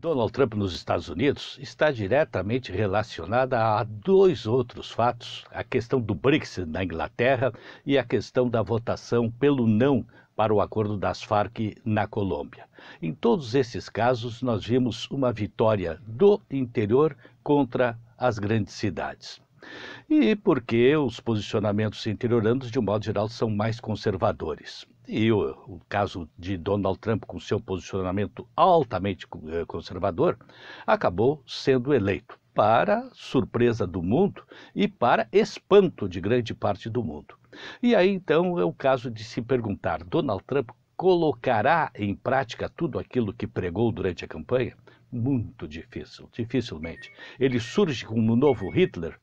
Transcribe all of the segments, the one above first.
Donald Trump nos Estados Unidos está diretamente relacionada a dois outros fatos: a questão do Brexit na Inglaterra e a questão da votação pelo não para o acordo das Farc na Colômbia. Em todos esses casos, nós vimos uma vitória do interior contra as grandes cidades. E porque os posicionamentos interioranos, de um modo geral, são mais conservadores. E o, o, caso de Donald Trump, com seu posicionamento altamente eh, conservador, acabou sendo eleito, para surpresa do mundo e para espanto de grande parte do mundo. E aí então é o caso de se perguntar: Donald Trump colocará em prática tudo aquilo que pregou durante a campanha? Muito difícil, dificilmente. Ele surge como um novo Hitler?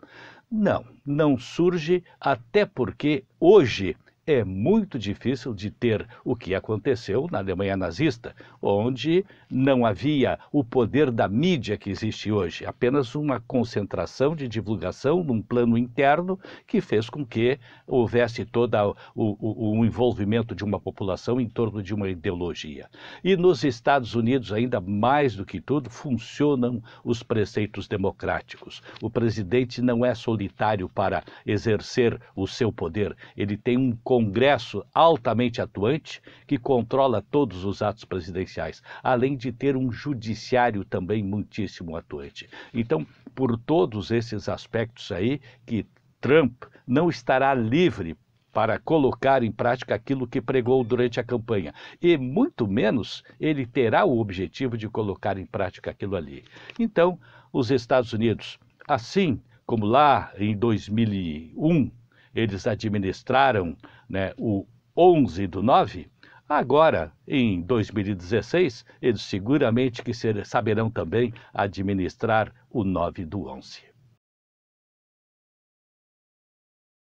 Não, não surge, até porque hoje é muito difícil de ter o que aconteceu na Alemanha nazista, onde não havia o poder da mídia que existe hoje, apenas uma concentração de divulgação num plano interno que fez com que houvesse todo o, o envolvimento de uma população em torno de uma ideologia. E nos Estados Unidos, ainda mais do que tudo, funcionam os preceitos democráticos. O presidente não é solitário para exercer o seu poder, ele tem um Congresso altamente atuante, que controla todos os atos presidenciais, além de ter um judiciário também muitíssimo atuante. Então, por todos esses aspectos aí, que Trump não estará livre para colocar em prática aquilo que pregou durante a campanha. E muito menos ele terá o objetivo de colocar em prática aquilo ali. Então, os Estados Unidos, assim como lá em 2001, eles administraram né, o 11 do 9, Agora, em 2016, eles seguramente que saberão também administrar o 9 do 11.